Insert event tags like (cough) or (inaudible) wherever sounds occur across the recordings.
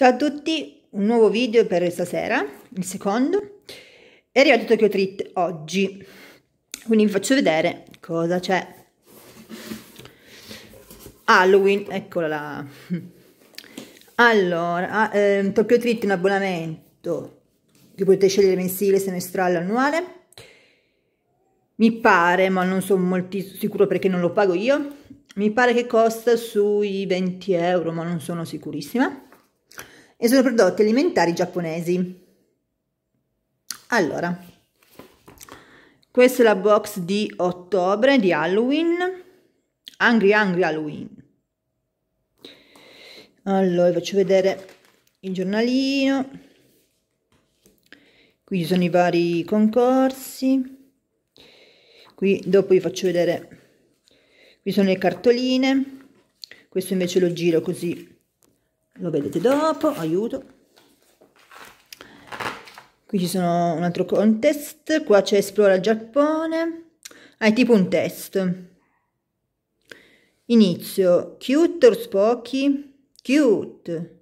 Ciao a tutti, un nuovo video per stasera, il secondo. È arrivato Tokyo Treat oggi, quindi vi faccio vedere cosa c'è. Halloween, eccola là. Allora, eh, Tokyo Treat è un abbonamento che potete scegliere mensile, semestrale, annuale. Mi pare, ma non sono molto sicuro perché non lo pago io, mi pare che costa sui 20 euro, ma non sono sicurissima e sono prodotti alimentari giapponesi. Allora, questa è la box di ottobre di Halloween, Angry Angry Halloween. Allora, vi faccio vedere il giornalino. Qui ci sono i vari concorsi. Qui dopo vi faccio vedere. Qui sono le cartoline. Questo invece lo giro così lo vedete dopo, aiuto. Qui ci sono un altro contest, qua c'è esplora il Giappone. Ah, è tipo un test. Inizio, cute or spooky? Cute.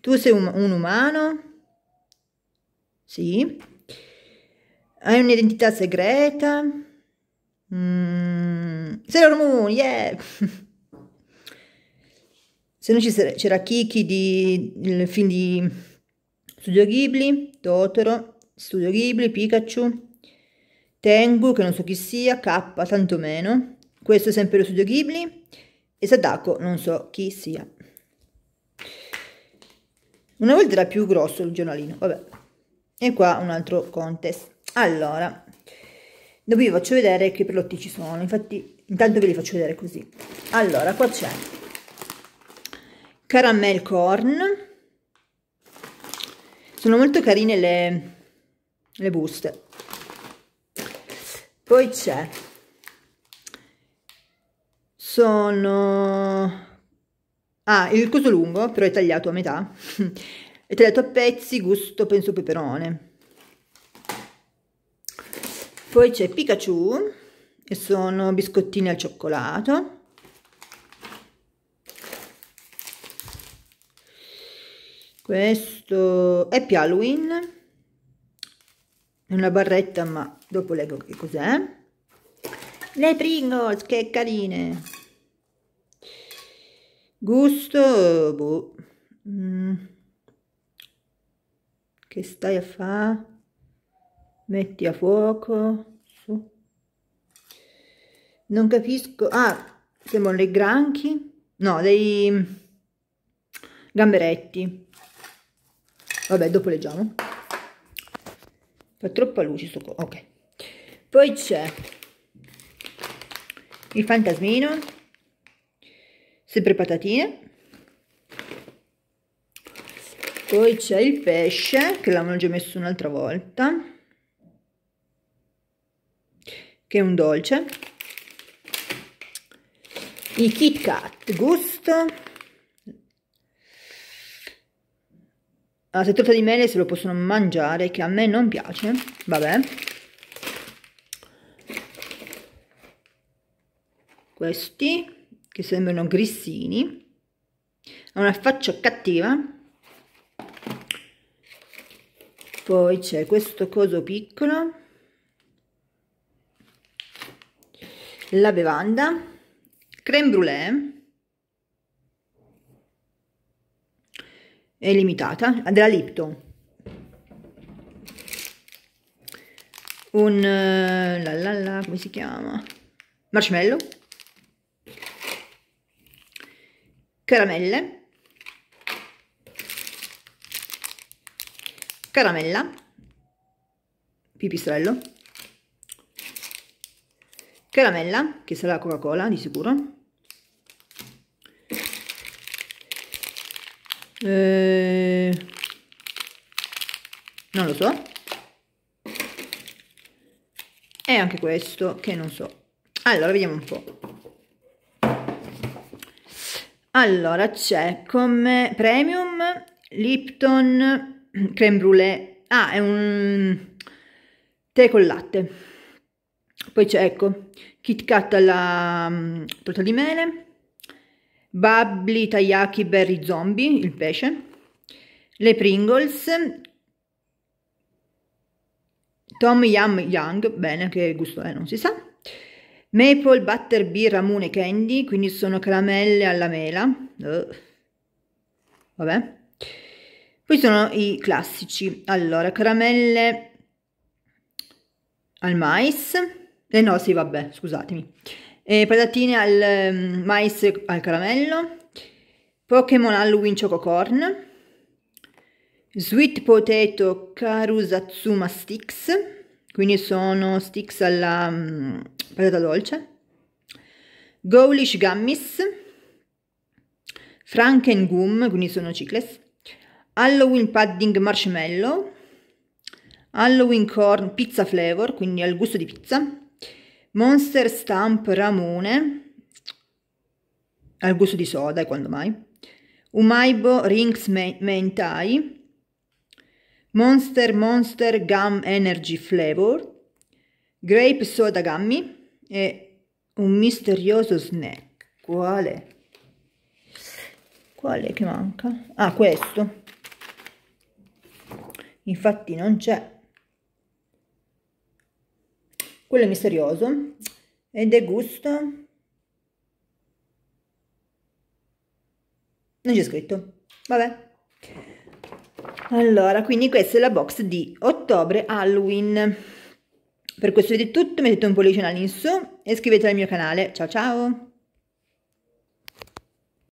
Tu sei un, um-, un umano? Sì. Hai un'identità segreta? Mm. Sailor Moon, yeah! (laughs) Se non sare- c'era Kiki di, il film di Studio Ghibli, Totoro, Studio Ghibli, Pikachu, Tengu, che non so chi sia, K, tantomeno. Questo è sempre lo Studio Ghibli e Sadako, non so chi sia. Una volta era più grosso il giornalino, vabbè. E qua un altro contest. Allora, dopo vi faccio vedere che prodotti ci sono, infatti intanto ve li faccio vedere così. Allora, qua c'è caramel corn sono molto carine le, le buste poi c'è sono ah il coso lungo però è tagliato a metà è tagliato a pezzi gusto penso peperone poi c'è Pikachu e sono biscottini al cioccolato questo è più Halloween è una barretta ma dopo leggo che cos'è le Pringles che carine gusto boh. mm. che stai a fare metti a fuoco su non capisco ah sembrano dei granchi no dei gamberetti Vabbè, dopo leggiamo. Fa troppa luce sto Ok. Poi c'è il fantasmino, sempre patatine. Poi c'è il pesce, che l'hanno già messo un'altra volta, che è un dolce. I Kit Kat gusto la torta di mele se lo possono mangiare, che a me non piace, vabbè. Questi, che sembrano grissini. Ha una faccia cattiva. Poi c'è questo coso piccolo. La bevanda. Creme brulee è limitata, eh? della Lipton. Un, eh, la la la, come si chiama? Marshmallow. Caramelle. Caramella. Pipistrello. Caramella, che sarà Coca-Cola di sicuro Eh, non lo so. E anche questo che non so. Allora, vediamo un po'. Allora, c'è come premium Lipton creme brulee. Ah, è un tè con latte. Poi c'è, ecco, Kit Kat alla mm, torta di mele, Babli Tagliachi Berry Zombie, il pesce, le Pringles, Tom Yum Young, bene che gusto è, non si sa, Maple Butter Bee Ramune Candy, quindi sono caramelle alla mela, uh. vabbè, poi sono i classici, allora caramelle al mais, eh no sì vabbè scusatemi, eh, patatine al um, mais al caramello, Pokémon Halloween Choco Corn, Sweet Potato Karusatsuma Sticks, quindi sono sticks alla um, patata dolce, Gaulish Gummies, Franken Gum, quindi sono cicles, Halloween Pudding Marshmallow, Halloween Corn Pizza Flavor, quindi al gusto di pizza, Monster Stamp Ramone, al gusto di soda e quando mai, Umaibo Rings Mentai, Monster Monster Gum Energy Flavor, Grape Soda Gummy e un misterioso snack. Quale? Quale che manca? Ah, questo. Infatti non c'è quello misterioso ed è gusto non c'è scritto vabbè allora quindi questa è la box di ottobre halloween per questo video è tutto mettete un pollice in su e iscrivetevi al mio canale ciao ciao